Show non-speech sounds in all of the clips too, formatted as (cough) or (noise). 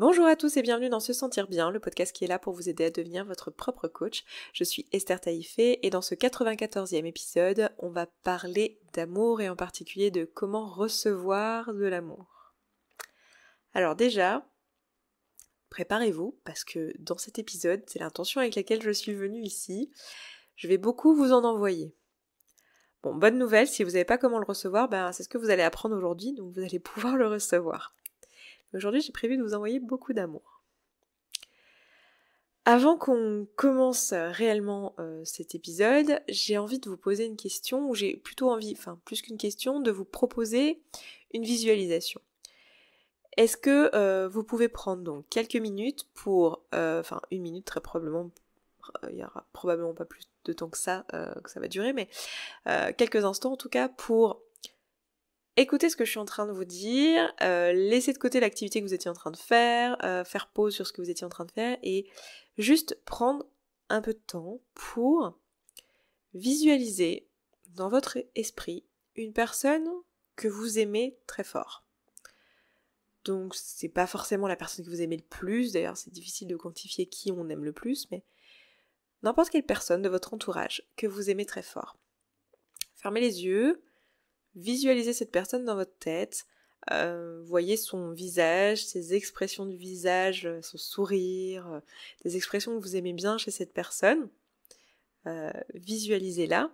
Bonjour à tous et bienvenue dans Se Sentir Bien, le podcast qui est là pour vous aider à devenir votre propre coach. Je suis Esther Taïfé et dans ce 94e épisode, on va parler d'amour et en particulier de comment recevoir de l'amour. Alors déjà, préparez-vous parce que dans cet épisode, c'est l'intention avec laquelle je suis venue ici, je vais beaucoup vous en envoyer. Bon, bonne nouvelle, si vous n'avez pas comment le recevoir, ben, c'est ce que vous allez apprendre aujourd'hui, donc vous allez pouvoir le recevoir. Aujourd'hui, j'ai prévu de vous envoyer beaucoup d'amour. Avant qu'on commence réellement euh, cet épisode, j'ai envie de vous poser une question, ou j'ai plutôt envie, enfin plus qu'une question, de vous proposer une visualisation. Est-ce que euh, vous pouvez prendre donc quelques minutes pour, euh, enfin une minute très probablement, il n'y aura probablement pas plus de temps que ça que ça va durer, mais quelques instants en tout cas pour écoutez ce que je suis en train de vous dire, euh, laissez de côté l'activité que vous étiez en train de faire, euh, faire pause sur ce que vous étiez en train de faire et juste prendre un peu de temps pour visualiser dans votre esprit une personne que vous aimez très fort. Donc c'est pas forcément la personne que vous aimez le plus, d'ailleurs c'est difficile de quantifier qui on aime le plus, mais n'importe quelle personne de votre entourage que vous aimez très fort. Fermez les yeux, Visualisez cette personne dans votre tête. Euh, voyez son visage, ses expressions du visage, euh, son sourire, euh, des expressions que vous aimez bien chez cette personne. Visualisez-la.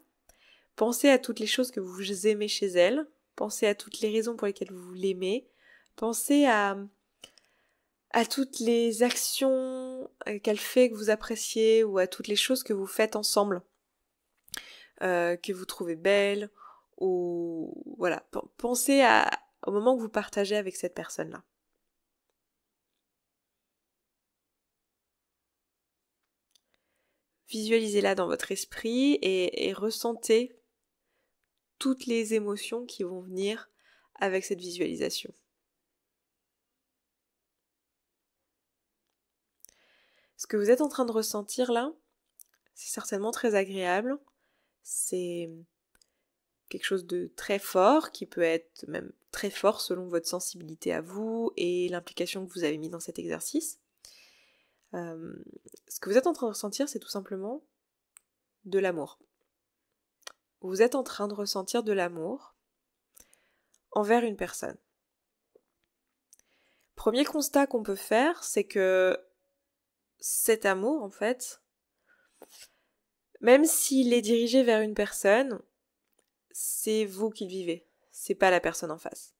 Pensez à toutes les choses que vous aimez chez elle. Pensez à toutes les raisons pour lesquelles vous l'aimez. Pensez à, à toutes les actions qu'elle fait que vous appréciez ou à toutes les choses que vous faites ensemble, que vous trouvez belles voilà, pensez au moment que vous partagez avec cette personne-là. Visualisez-la dans votre esprit et ressentez toutes les émotions qui vont venir avec cette visualisation. Ce que vous êtes en train de ressentir là, c'est certainement très agréable. C'est quelque chose de très fort, qui peut être même très fort selon votre sensibilité à vous et l'implication que vous avez mis dans cet exercice. Euh, ce que vous êtes en train de ressentir, c'est tout simplement de l'amour. Vous êtes en train de ressentir de l'amour envers une personne. Premier constat qu'on peut faire, c'est que cet amour, en fait, même s'il est dirigé vers une personne, c'est vous qui le vivez, c'est pas la personne en face.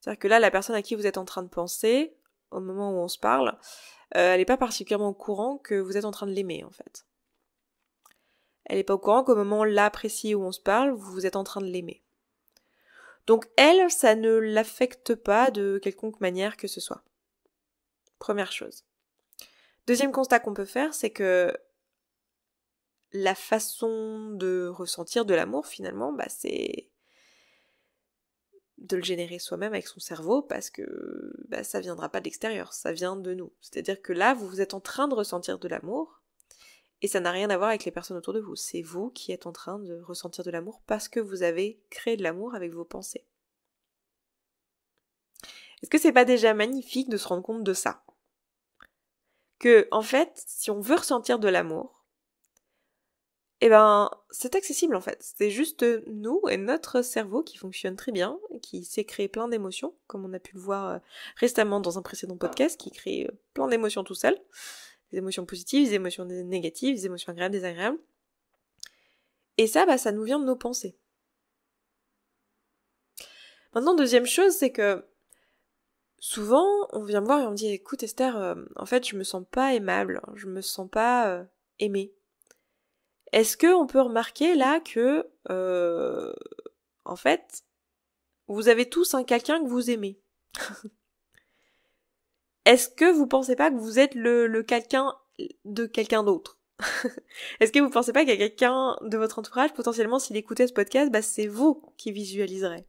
C'est-à-dire que là, la personne à qui vous êtes en train de penser, au moment où on se parle, euh, elle n'est pas particulièrement au courant que vous êtes en train de l'aimer, en fait. Elle n'est pas au courant qu'au moment là précis où on se parle, vous êtes en train de l'aimer. Donc elle, ça ne l'affecte pas de quelconque manière que ce soit. Première chose. Deuxième constat qu'on peut faire, c'est que la façon de ressentir de l'amour finalement, bah, c'est de le générer soi-même avec son cerveau parce que bah, ça viendra pas de l'extérieur, ça vient de nous. C'est-à-dire que là, vous êtes en train de ressentir de l'amour et ça n'a rien à voir avec les personnes autour de vous. C'est vous qui êtes en train de ressentir de l'amour parce que vous avez créé de l'amour avec vos pensées. Est-ce que c'est pas déjà magnifique de se rendre compte de ça Que en fait, si on veut ressentir de l'amour, eh ben, c'est accessible en fait. C'est juste nous et notre cerveau qui fonctionne très bien, qui sait créer plein d'émotions, comme on a pu le voir euh, récemment dans un précédent podcast, qui crée euh, plein d'émotions tout seul. Des émotions positives, des émotions négatives, des émotions agréables, désagréables. Et ça, bah, ça nous vient de nos pensées. Maintenant, deuxième chose, c'est que souvent, on vient me voir et on me dit, écoute Esther, euh, en fait, je me sens pas aimable, je me sens pas aimé. aimée est-ce qu'on peut remarquer là que, euh, en fait, vous avez tous un quelqu'un que vous aimez (laughs) Est-ce que vous pensez pas que vous êtes le, le quelqu'un de quelqu'un d'autre (laughs) Est-ce que vous pensez pas qu'il y a quelqu'un de votre entourage, potentiellement, s'il écoutait ce podcast, bah, c'est vous qui visualiserez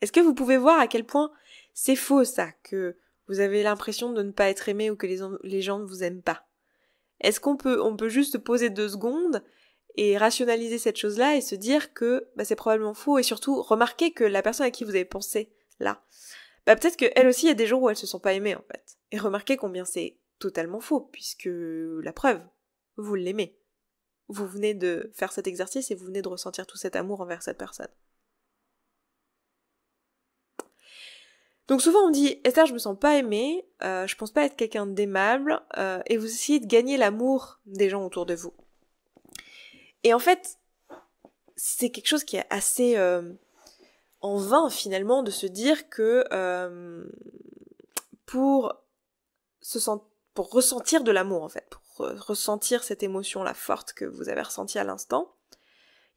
Est-ce que vous pouvez voir à quel point c'est faux ça, que vous avez l'impression de ne pas être aimé ou que les gens ne vous aiment pas est-ce qu'on peut, on peut juste poser deux secondes et rationaliser cette chose-là et se dire que bah, c'est probablement faux et surtout remarquer que la personne à qui vous avez pensé là, bah, peut-être qu'elle aussi, il y a des jours où elle se sont pas aimée en fait. Et remarquer combien c'est totalement faux puisque la preuve, vous l'aimez. Vous venez de faire cet exercice et vous venez de ressentir tout cet amour envers cette personne. Donc souvent on me dit Esther, je me sens pas aimée, euh, je pense pas être quelqu'un d'aimable, euh, et vous essayez de gagner l'amour des gens autour de vous. Et en fait, c'est quelque chose qui est assez euh, en vain finalement de se dire que pour se sentir pour ressentir de l'amour en fait, pour ressentir cette émotion là forte que vous avez ressentie à l'instant,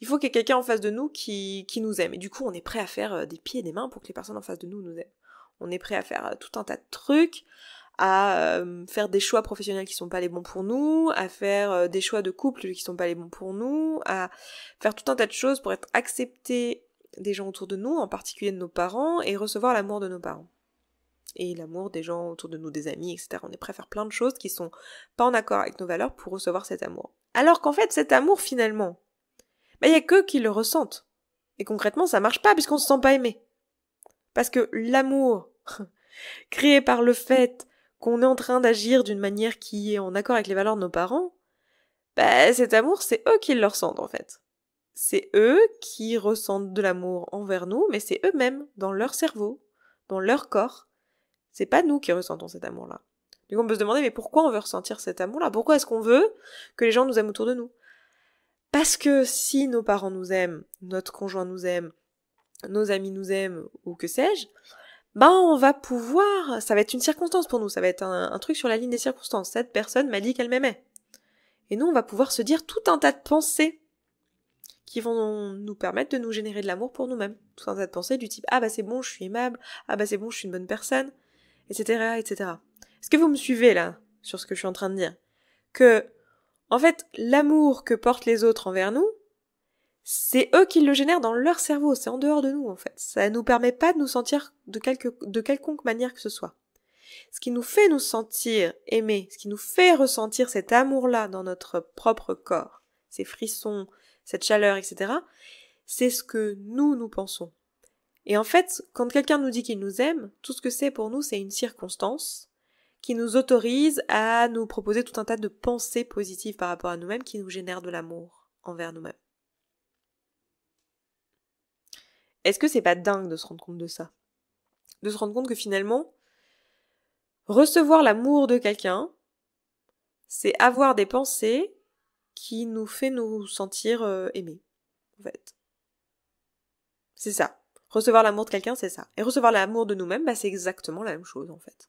il faut qu'il y ait quelqu'un en face de nous qui, qui, nous aime. Et du coup, on est prêt à faire des pieds et des mains pour que les personnes en face de nous nous aiment on est prêt à faire euh, tout un tas de trucs, à euh, faire des choix professionnels qui sont pas les bons pour nous, à faire euh, des choix de couple qui sont pas les bons pour nous, à faire tout un tas de choses pour être accepté des gens autour de nous, en particulier de nos parents, et recevoir l'amour de nos parents. Et l'amour des gens autour de nous, des amis, etc. On est prêt à faire plein de choses qui sont pas en accord avec nos valeurs pour recevoir cet amour. Alors qu'en fait, cet amour, finalement, bah, il n'y y a que qui le ressentent. Et concrètement, ça marche pas puisqu'on se sent pas aimé. Parce que l'amour (laughs) créé par le fait qu'on est en train d'agir d'une manière qui est en accord avec les valeurs de nos parents, ben cet amour, c'est eux qui le ressentent en fait. C'est eux qui ressentent de l'amour envers nous, mais c'est eux-mêmes, dans leur cerveau, dans leur corps. C'est pas nous qui ressentons cet amour-là. Du coup, on peut se demander, mais pourquoi on veut ressentir cet amour-là Pourquoi est-ce qu'on veut que les gens nous aiment autour de nous Parce que si nos parents nous aiment, notre conjoint nous aime, nos amis nous aiment, ou que sais-je, ben on va pouvoir, ça va être une circonstance pour nous, ça va être un, truc sur la ligne des circonstances. Cette personne m'a dit qu'elle m'aimait. Et nous, on va pouvoir se dire tout un tas de pensées qui vont nous permettre de nous générer de l'amour pour nous-mêmes. Tout un tas de pensées du type ah bah c'est bon, je suis aimable, ah bah c'est bon, je suis une bonne personne, etc., etc. Est-ce que vous me suivez là sur ce que je suis en train de dire Que en fait, l'amour que portent les autres envers nous, c'est eux qui le génèrent dans leur cerveau, c'est en dehors de nous en fait. Ça ne nous permet pas de nous sentir de, quelque, de quelconque manière que ce soit. Ce qui nous fait nous sentir aimés, ce qui nous fait ressentir cet amour-là dans notre propre corps, ces frissons, cette chaleur, etc., c'est ce que nous, nous pensons. Et en fait, quand quelqu'un nous dit qu'il nous aime, tout ce que c'est pour nous, c'est une circonstance qui nous autorise à nous proposer tout un tas de pensées positives par rapport à nous-mêmes qui nous génèrent de l'amour envers nous-mêmes. Est-ce que c'est pas dingue de se rendre compte de ça De se rendre compte que finalement, recevoir l'amour de quelqu'un, c'est avoir des pensées qui nous fait nous sentir euh, aimés, en fait. C'est ça. Recevoir l'amour de quelqu'un, c'est ça. Et recevoir l'amour de nous-mêmes, bah, c'est exactement la même chose, en fait.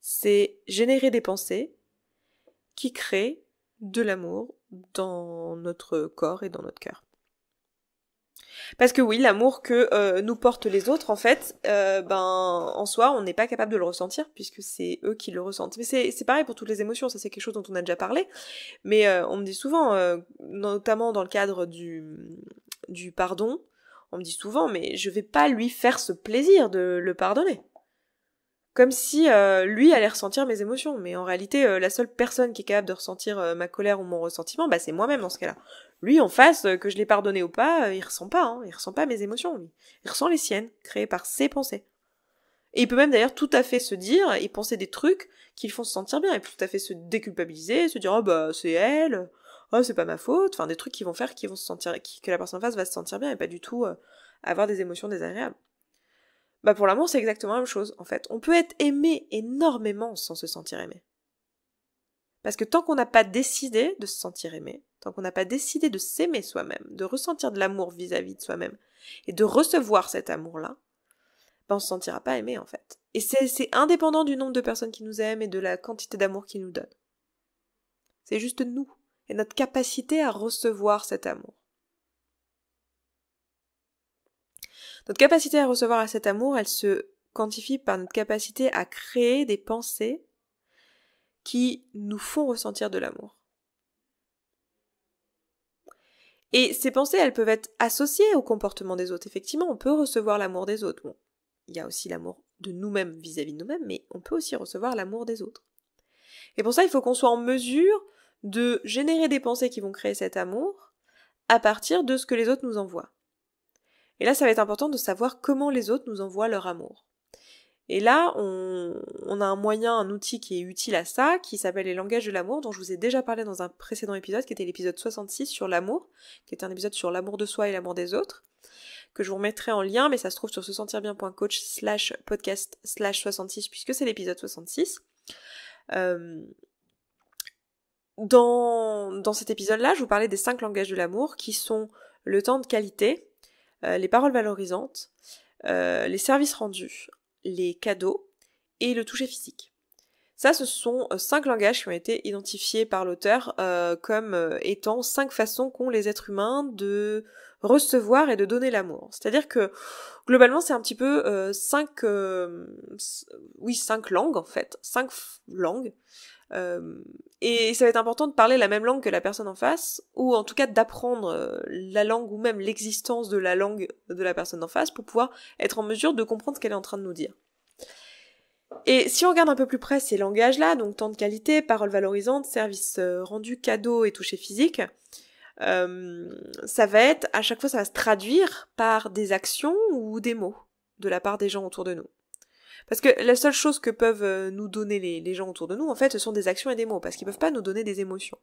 C'est générer des pensées qui créent de l'amour dans notre corps et dans notre cœur. Parce que oui, l'amour que euh, nous portent les autres, en fait, euh, ben, en soi, on n'est pas capable de le ressentir puisque c'est eux qui le ressentent. Mais c'est pareil pour toutes les émotions, ça c'est quelque chose dont on a déjà parlé. Mais euh, on me dit souvent, notamment dans le cadre du, du pardon, on me dit souvent, mais je vais pas lui faire ce plaisir de le pardonner comme si euh, lui allait ressentir mes émotions. Mais en réalité, euh, la seule personne qui est capable de ressentir euh, ma colère ou mon ressentiment, bah, c'est moi-même dans ce cas-là. Lui, en face, que je l'ai pardonné ou pas, il ressent pas, hein, il ressent pas mes émotions. Lui. Il ressent les siennes, créées par ses pensées. Et il peut même d'ailleurs tout à fait se dire et penser des trucs qui le font se sentir bien, et tout à fait se déculpabiliser, se dire oh bah c'est elle, oh c'est pas ma faute, enfin des trucs qui vont faire qui vont se sentir, que la personne en face va se sentir bien et pas du tout avoir des émotions désagréables. Bah, pour l'amour, c'est exactement la même chose, en fait. On peut être aimé énormément sans se sentir aimé. Parce que tant qu'on n'a pas décidé de se sentir aimé, tant qu'on n'a pas décidé de s'aimer soi-même, de ressentir de l'amour vis-à-vis de soi-même, et de recevoir cet amour-là, on ben, on se sentira pas aimé, en fait. Et c'est, c'est indépendant du nombre de personnes qui nous aiment et de la quantité d'amour qu'ils nous donnent. C'est juste nous et notre capacité à recevoir cet amour. Notre capacité à recevoir à cet amour, elle se quantifie par notre capacité à créer des pensées qui nous font ressentir de l'amour. Et ces pensées, elles peuvent être associées au comportement des autres. Effectivement, on peut recevoir l'amour des autres. il y a aussi l'amour de nous-mêmes vis-à-vis de nous-mêmes, mais on peut aussi recevoir l'amour des autres. Et pour ça, il faut qu'on soit en mesure de générer des pensées qui vont créer cet amour à partir de ce que les autres nous envoient. Et là, ça va être important de savoir comment les autres nous envoient leur amour. Et là, on, a un moyen, un outil qui est utile à ça, qui s'appelle les langages de l'amour, dont je vous ai déjà parlé dans un précédent épisode, qui était l'épisode 66 sur l'amour, qui est un épisode sur l'amour de soi et l'amour des autres, que je vous remettrai en lien, mais ça se trouve sur se sentir bien.coach slash podcast slash 66, puisque c'est l'épisode 66. Euh, dans, dans cet épisode-là, je vous parlais des cinq langages de l'amour, qui sont le temps de qualité, euh, les paroles valorisantes, euh, les services rendus, les cadeaux et le toucher physique. Ça, ce sont euh, cinq langages qui ont été identifiés par l'auteur comme étant cinq façons qu'ont les êtres humains de recevoir et de donner l'amour. C'est-à-dire que globalement, c'est un petit peu cinq, oui, cinq langues en fait, cinq langues euh, et ça va être important de parler la même langue que la personne en face, ou en tout cas d'apprendre euh, la langue ou même l'existence de la langue de la personne en face pour pouvoir être en mesure de comprendre ce qu'elle est en train de nous dire. Et si on regarde un peu plus près ces langages-là, donc temps de qualité, paroles valorisantes, services euh, rendus, cadeaux et touchés physiques ça va être, à chaque fois, ça va se traduire par des actions ou des mots de la part des gens autour de nous. Parce que la seule chose que peuvent euh, nous donner les, gens autour de nous, en fait, ce sont des actions et des mots, parce qu'ils peuvent pas nous donner des émotions.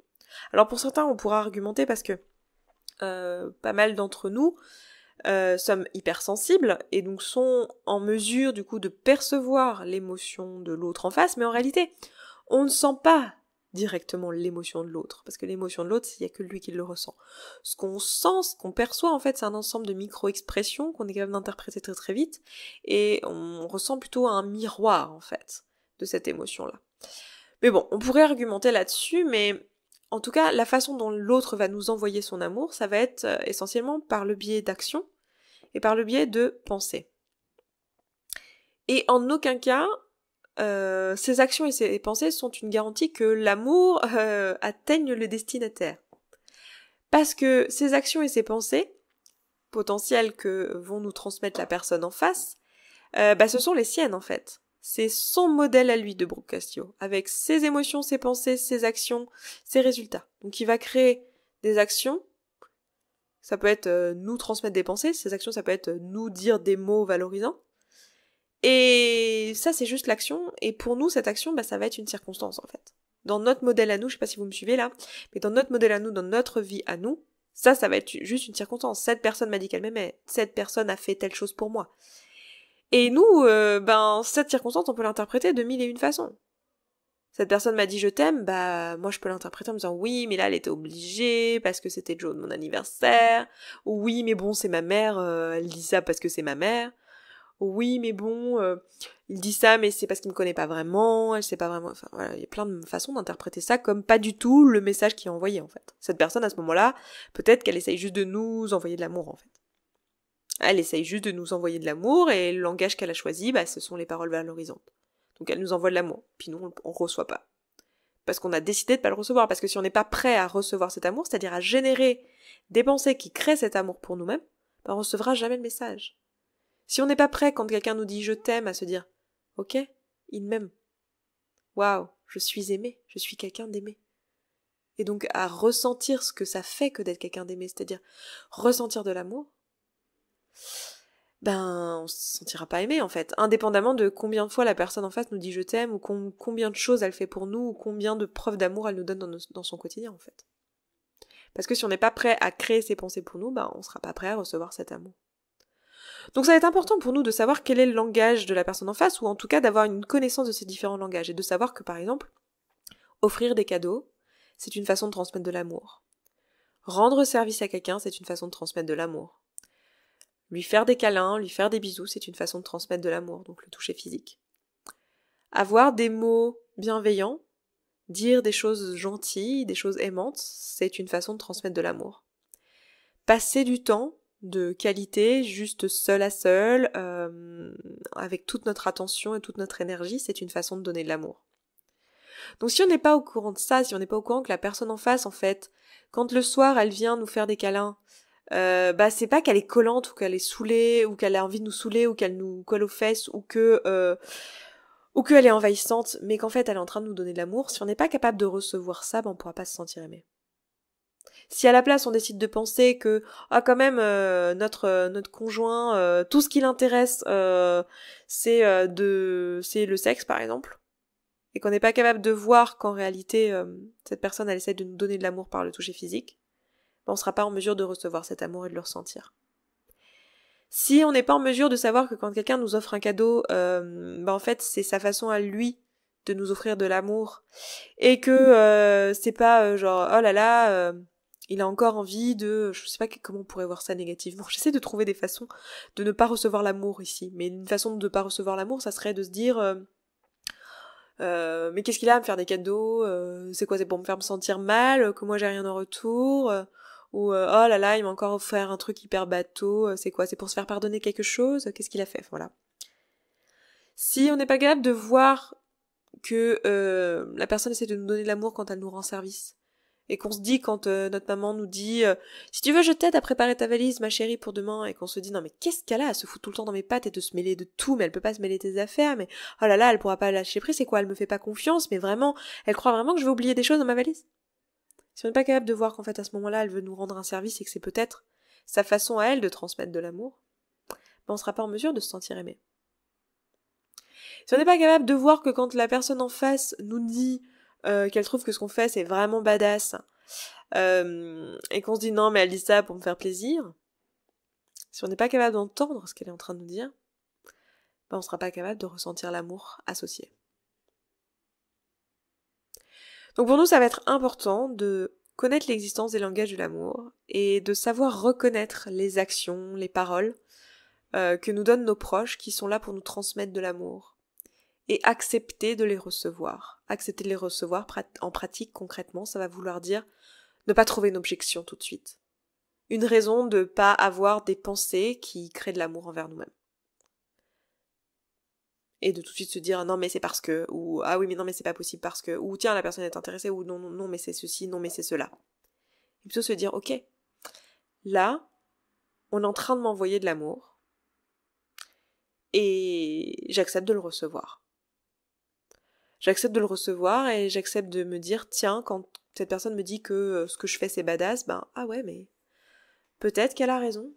Alors pour certains, on pourra argumenter parce que euh, pas mal d'entre nous euh, sommes hypersensibles et donc sont en mesure du coup de percevoir l'émotion de l'autre en face, mais en réalité, on ne sent pas directement l'émotion de l'autre, parce que l'émotion de l'autre, il n'y a que lui qui le ressent. Ce qu'on sent, ce qu'on perçoit, en fait, c'est un ensemble de micro-expressions qu'on est capable d'interpréter très très vite, et on ressent plutôt un miroir, en fait, de cette émotion-là. Mais bon, on pourrait argumenter là-dessus, mais en tout cas, la façon dont l'autre va nous envoyer son amour, ça va être euh, essentiellement par le biais d'action, et par le biais de pensée. Et en aucun cas, ces euh, ses actions et ses pensées sont une garantie que l'amour (laughs) euh, atteigne le destinataire. Parce que ces actions et ces pensées, potentielles que vont nous transmettre la personne en face, euh, bah, ce sont les siennes en fait. C'est son modèle à lui de Brooke Castillo, avec ses émotions, ses pensées, ses actions, ses résultats. Donc il va créer des actions, ça peut être nous transmettre des pensées, ces actions ça peut être nous dire des mots valorisants, et ça, c'est juste l'action. Et pour nous, cette action, bah, ça va être une circonstance, en fait. Dans notre modèle à nous, je sais pas si vous me suivez là, mais dans notre modèle à nous, dans notre vie à nous, ça, ça va être juste une circonstance. Cette personne m'a dit qu'elle m'aimait. Cette personne a fait telle chose pour moi. Et nous, euh, ben, cette circonstance, on peut l'interpréter de mille et une façons. Cette personne m'a dit je t'aime, bah moi je peux l'interpréter en me disant oui mais là elle était obligée parce que c'était le de mon anniversaire, oui mais bon c'est ma mère, elle euh, dit ça parce que c'est ma mère oui mais bon euh, il dit ça mais c'est parce qu'il me connaît pas vraiment elle sait pas vraiment enfin voilà il y a plein de façons d'interpréter ça comme pas du tout le message qui est envoyé en fait cette personne à ce moment là peut-être qu'elle essaye juste de nous envoyer de l'amour en fait elle essaye juste de nous envoyer de l'amour et le langage qu'elle a choisi bah ce sont les paroles valorisantes donc elle nous envoie de l'amour puis nous on reçoit pas parce qu'on a décidé de pas le recevoir parce que si on n'est pas prêt à recevoir cet amour c'est-à-dire à générer des pensées qui créent cet amour pour nous-mêmes on bah, on recevra jamais le message si on n'est pas prêt quand quelqu'un nous dit je t'aime à se dire Ok, il m'aime. Waouh, je suis aimé, je suis quelqu'un d'aimé. Et donc à ressentir ce que ça fait que d'être quelqu'un d'aimé, c'est-à-dire ressentir de l'amour, ben on se sentira pas aimé en fait, indépendamment de combien de fois la personne en face nous dit je t'aime, ou combien de choses elle fait pour nous, ou combien de preuves d'amour elle nous donne dans, son quotidien en fait. Parce que si on n'est pas prêt à créer ces pensées pour nous, ben on sera pas prêt à recevoir cet amour. Donc ça va être important pour nous de savoir quel est le langage de la personne en face, ou en tout cas d'avoir une connaissance de ces différents langages, et de savoir que par exemple, offrir des cadeaux, c'est une façon de transmettre de l'amour. Rendre service à quelqu'un, c'est une façon de transmettre de l'amour. Lui faire des câlins, lui faire des bisous, c'est une façon de transmettre de l'amour, donc le toucher physique. Avoir des mots bienveillants, dire des choses gentilles, des choses aimantes, c'est une façon de transmettre de l'amour. Passer du temps de qualité, juste seul à seul, euh, avec toute notre attention et toute notre énergie, c'est une façon de donner de l'amour. Donc si on n'est pas au courant de ça, si on n'est pas au courant que la personne en face, en fait, quand le soir elle vient nous faire des câlins, euh, bah c'est pas qu'elle est collante ou qu'elle est saoulée ou qu'elle a envie de nous saouler ou qu'elle nous colle aux fesses ou que euh, ou qu'elle est envahissante, mais qu'en fait elle est en train de nous donner de l'amour. Si on n'est pas capable de recevoir ça, ben, on pourra pas se sentir aimé. Si à la place on décide de penser que ah quand même euh, notre euh, notre conjoint euh, tout ce qui l'intéresse c'est de c'est le sexe par exemple et qu'on n'est pas capable de voir qu'en réalité cette personne elle essaie de nous donner de l'amour par le toucher physique, ben, on ne sera pas en mesure de recevoir cet amour et de le ressentir. Si on n'est pas en mesure de savoir que quand quelqu'un nous offre un cadeau, ben en fait c'est sa façon à lui de nous offrir de l'amour et que c'est pas genre oh là là il a encore envie de... Je sais pas comment on pourrait voir ça négativement. (laughs) J'essaie de trouver des façons de ne pas recevoir l'amour ici. Mais une façon de ne pas recevoir l'amour, ça serait de se dire... Euh, euh, mais qu'est-ce qu'il a à me faire des cadeaux euh, C'est quoi C'est pour me faire me sentir mal Que moi j'ai rien en retour Ou oh là là, il m'a encore offert un truc hyper bateau. C'est quoi C'est pour se faire pardonner quelque chose Qu'est-ce qu'il a fait Voilà. Si on n'est pas capable de voir que la personne essaie de nous donner de l'amour quand elle nous rend service, et qu'on se dit quand euh, notre maman nous dit euh, si tu veux je t'aide à préparer ta valise ma chérie pour demain et qu'on se dit non mais qu'est-ce qu'elle a à se foutre tout le temps dans mes pattes et de se mêler de tout mais elle peut pas se mêler de tes affaires mais oh là là elle pourra pas lâcher prise c'est quoi elle me fait pas confiance mais vraiment elle croit vraiment que je vais oublier des choses dans ma valise si on n'est pas capable de voir qu'en fait à ce moment-là elle veut nous rendre un service et que c'est peut-être sa façon à elle de transmettre de l'amour ben on sera pas en mesure de se sentir aimé si on n'est pas capable de voir que quand la personne en face nous dit euh, qu'elle trouve que ce qu'on fait c'est vraiment badass euh, et qu'on se dit non mais elle dit ça pour me faire plaisir, si on n'est pas capable d'entendre ce qu'elle est en train de nous dire, ben on ne sera pas capable de ressentir l'amour associé. Donc pour nous ça va être important de connaître l'existence des langages de l'amour et de savoir reconnaître les actions, les paroles euh, que nous donnent nos proches qui sont là pour nous transmettre de l'amour et accepter de les recevoir. Accepter de les recevoir en pratique concrètement, ça va vouloir dire ne pas trouver une objection tout de suite. Une raison de ne pas avoir des pensées qui créent de l'amour envers nous-mêmes. Et de tout de suite se dire non mais c'est parce que, ou ah oui mais non mais c'est pas possible parce que, ou tiens la personne est intéressée, ou non non, mais c'est ceci, non mais c'est cela. Et plutôt se dire ok, là, on est en train de m'envoyer de l'amour, et j'accepte de le recevoir j'accepte de le recevoir et j'accepte de me dire tiens quand cette personne me dit que euh, ce que je fais c'est badass, ben ah ouais mais peut-être qu'elle a raison.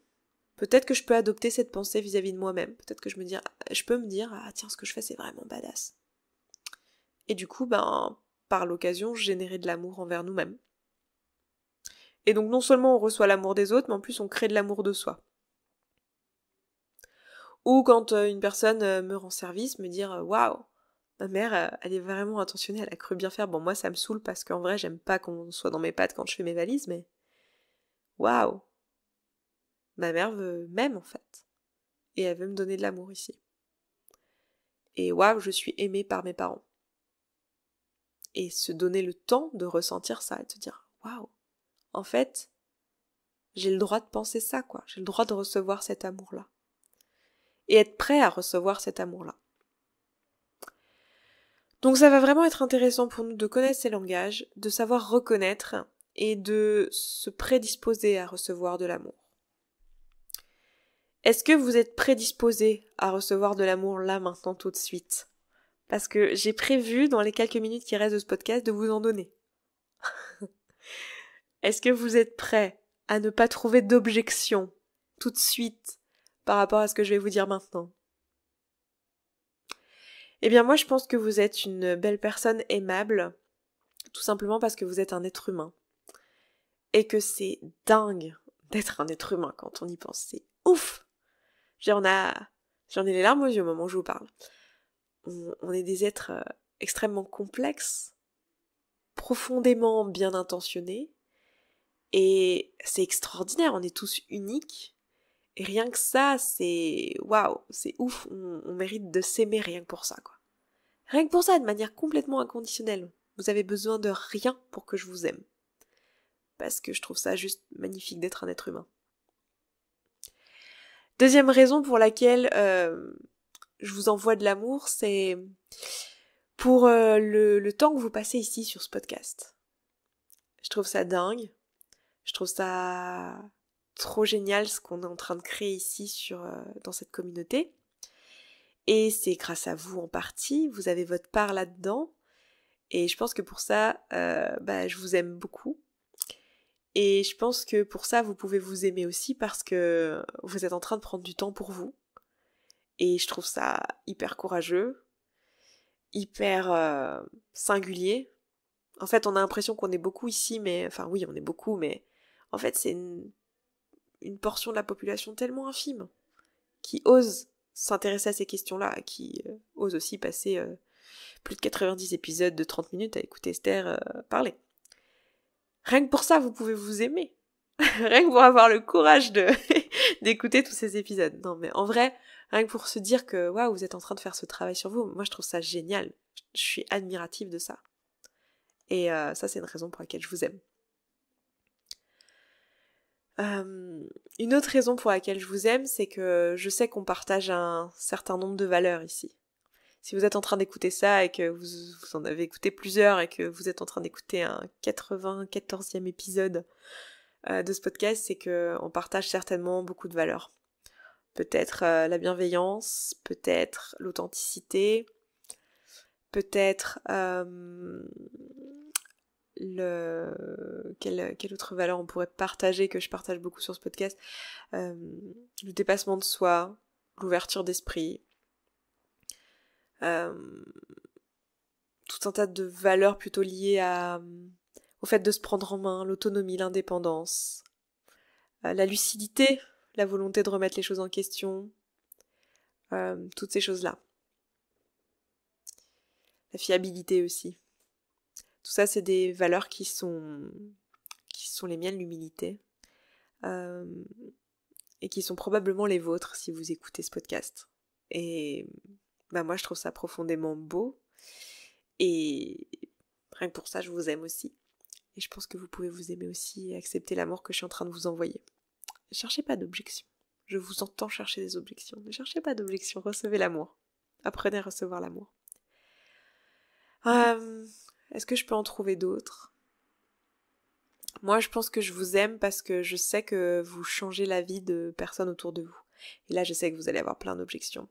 Peut-être que je peux adopter cette pensée vis-à-vis de moi-même. Peut-être que je me dire je peux me dire ah tiens ce que je fais c'est vraiment badass. Et du coup ben par l'occasion générer de l'amour envers nous-mêmes. Et donc non seulement on reçoit l'amour des autres, mais en plus on crée de l'amour de soi. Ou quand euh, une personne euh, me rend service, me dire waouh, Ma mère, euh, elle est vraiment attentionnée, elle a cru bien faire. Bon, moi, ça me saoule parce qu'en vrai, j'aime pas qu'on soit dans mes pattes quand je fais mes valises, mais. Waouh Ma mère veut m'aime, en fait. Et elle veut me donner de l'amour ici. Et waouh, je suis aimée par mes parents. Et se donner le temps de ressentir ça et de dire waouh, en fait, j'ai le droit de penser ça, quoi. J'ai le droit de recevoir cet amour-là. Et être prêt à recevoir cet amour-là. Donc ça va vraiment être intéressant pour nous de connaître ces langages, de savoir reconnaître et de se prédisposer à recevoir de l'amour. Est-ce que vous êtes prédisposé à recevoir de l'amour là maintenant tout de suite Parce que j'ai prévu dans les quelques minutes qui restent de ce podcast de vous en donner. (laughs) Est-ce que vous êtes prêt à ne pas trouver d'objection tout de suite par rapport à ce que je vais vous dire maintenant eh bien moi je pense que vous êtes une belle personne aimable, tout simplement parce que vous êtes un être humain. Et que c'est dingue d'être un être humain quand on y pense, c'est ouf J'en ai les larmes aux yeux au moment où je vous parle. On, est des êtres euh, extrêmement complexes, profondément bien intentionnés, et c'est extraordinaire, on est tous uniques. Et rien que ça, c'est waouh, c'est ouf, on, on, mérite de s'aimer rien que pour ça, quoi. Rien que pour ça, de manière complètement inconditionnelle. Vous avez besoin de rien pour que je vous aime. Parce que je trouve ça juste magnifique d'être un être humain. Deuxième raison pour laquelle euh, je vous envoie de l'amour, c'est pour euh, le, temps que vous passez ici sur ce podcast. Je trouve ça dingue. Je trouve ça trop génial ce qu'on est en train de créer ici sur, euh, dans cette communauté. Et c'est grâce à vous en partie, vous avez votre part là-dedans. Et je pense que pour ça, euh, bah, je vous aime beaucoup. Et je pense que pour ça, vous pouvez vous aimer aussi parce que vous êtes en train de prendre du temps pour vous. Et je trouve ça hyper courageux, hyper euh, singulier. En fait, on a l'impression qu'on est beaucoup ici, mais enfin oui, on est beaucoup, mais en fait, c'est une portion de la population tellement infime qui ose s'intéresser à ces questions-là, qui euh, osent aussi passer euh, plus de 90 épisodes de 30 minutes à écouter Esther euh, parler. Rien que pour ça, vous pouvez vous aimer. (laughs) rien que pour avoir le courage de (laughs) d'écouter tous ces épisodes. Non, mais en vrai, rien que pour se dire que waouh, vous êtes en train de faire ce travail sur vous, moi je trouve ça génial. Je suis admirative de ça. Et ça, c'est une raison pour laquelle je vous aime une autre raison pour laquelle je vous aime, c'est que je sais qu'on partage un certain nombre de valeurs ici. Si vous êtes en train d'écouter ça et que vous, en avez écouté plusieurs et que vous êtes en train d'écouter un 94e épisode euh, de ce podcast, c'est qu'on partage certainement beaucoup de valeurs. Peut-être euh, la bienveillance, peut-être l'authenticité, peut-être le... Quelle, quelle, autre valeur on pourrait partager, que je partage beaucoup sur ce podcast, euh, le dépassement de soi, l'ouverture d'esprit, euh, tout un tas de valeurs plutôt liées à, euh, au fait de se prendre en main, l'autonomie, l'indépendance, la lucidité, la volonté de remettre les choses en question, toutes ces choses-là. La fiabilité aussi. Tout ça, c'est des valeurs qui sont, qui sont les miennes, l'humilité, euh, et qui sont probablement les vôtres si vous écoutez ce podcast. Et bah, moi, je trouve ça profondément beau, et rien que pour ça, je vous aime aussi. Et je pense que vous pouvez vous aimer aussi et accepter l'amour que je suis en train de vous envoyer. cherchez pas d'objection. Je vous entends chercher des objections. Ne cherchez pas d'objection. Recevez l'amour. Apprenez à recevoir l'amour. Euh, est-ce que je peux en trouver d'autres Moi, je pense que je vous aime parce que je sais que vous changez la vie de personnes autour de vous. Et là, je sais que vous allez avoir plein d'objections.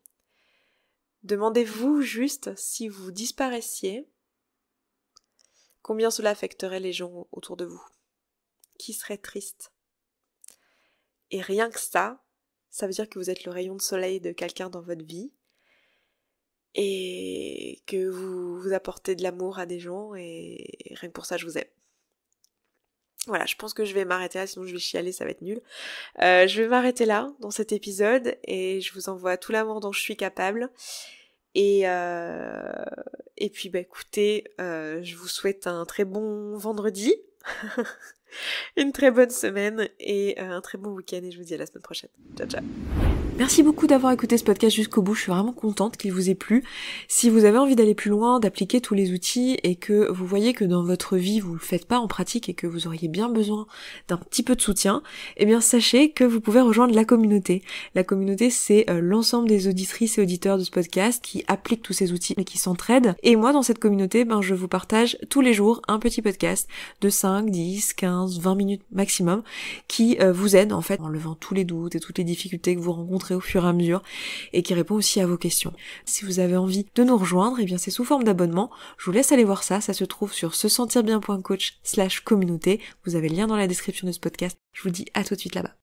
Demandez-vous juste si vous disparaissiez, combien cela affecterait les gens autour de vous Qui serait triste Et rien que ça, ça veut dire que vous êtes le rayon de soleil de quelqu'un dans votre vie et que vous, vous apportez de l'amour à des gens et, rien que pour ça je vous aime. Voilà, je pense que je vais m'arrêter là, sinon je vais chialer, ça va être nul. Euh, je vais m'arrêter là dans cet épisode et je vous envoie tout l'amour dont je suis capable. Et, euh, et puis bah écoutez, euh, je vous souhaite un très bon vendredi, (laughs) une très bonne semaine et un très bon week-end et je vous dis à la semaine prochaine. Ciao ciao Merci beaucoup d'avoir écouté ce podcast jusqu'au bout, je suis vraiment contente qu'il vous ait plu. Si vous avez envie d'aller plus loin, d'appliquer tous les outils et que vous voyez que dans votre vie vous le faites pas en pratique et que vous auriez bien besoin d'un petit peu de soutien, eh bien sachez que vous pouvez rejoindre la communauté. La communauté c'est euh, l'ensemble des auditrices et auditeurs de ce podcast qui appliquent tous ces outils et qui s'entraident. Et moi dans cette communauté, ben je vous partage tous les jours un petit podcast de 5, 10, 15, 20 minutes maximum qui euh, vous aide en fait en levant tous les doutes et toutes les difficultés que vous rencontrez au fur et à mesure et qui répond aussi à vos questions. Si vous avez envie de nous rejoindre, et eh bien c'est sous forme d'abonnement. Je vous laisse aller voir ça. Ça se trouve sur se sentir bien.coach slash communauté. Vous avez le lien dans la description de ce podcast. Je vous dis à tout de suite là-bas.